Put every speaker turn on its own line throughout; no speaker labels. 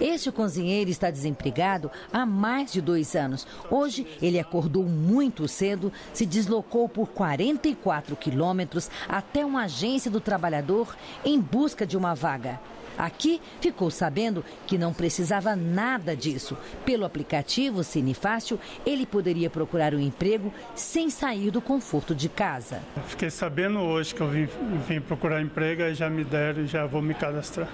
Este cozinheiro está desempregado há mais de dois anos. Hoje, ele acordou muito cedo, se deslocou por 44 quilômetros até uma agência do trabalhador em busca de uma vaga. Aqui ficou sabendo que não precisava nada disso. Pelo aplicativo Cinefácil, ele poderia procurar um emprego sem sair do conforto de casa.
Fiquei sabendo hoje que eu vim, vim procurar emprego e já me deram e já vou me cadastrar.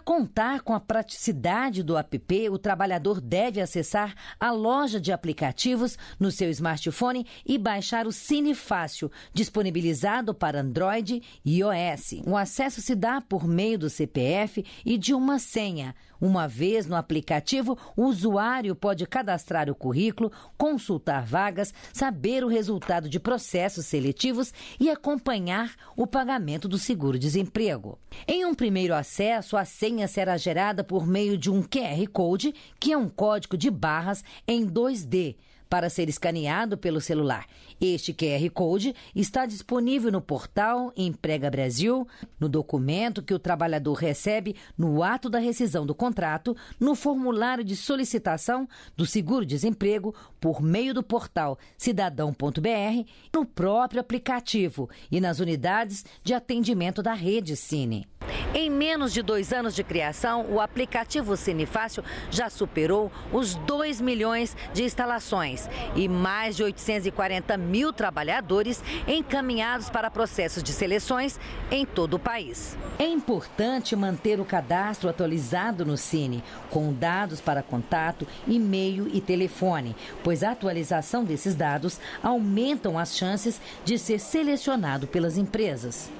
Para contar
com a praticidade do app, o trabalhador deve acessar a loja de aplicativos no seu smartphone e baixar o Cine Fácil, disponibilizado para Android e iOS. O acesso se dá por meio do CPF e de uma senha. Uma vez no aplicativo, o usuário pode cadastrar o currículo, consultar vagas, saber o resultado de processos seletivos e acompanhar o pagamento do seguro-desemprego. Em um primeiro acesso, a senha será gerada por meio de um QR Code, que é um código de barras em 2D, para ser escaneado pelo celular. Este QR Code está disponível no portal Emprega Brasil, no documento que o trabalhador recebe no ato da rescisão do contrato, no formulário de solicitação do seguro-desemprego por meio do portal cidadão.br, no próprio aplicativo e nas unidades de atendimento da rede Cine. Em menos de dois anos de criação, o aplicativo Cinefácil já superou os 2 milhões de instalações e mais de 840 mil trabalhadores encaminhados para processos de seleções em todo o país. É importante manter o cadastro atualizado no Cine, com dados para contato, e-mail e telefone, pois a atualização desses dados aumentam as chances de ser selecionado pelas empresas.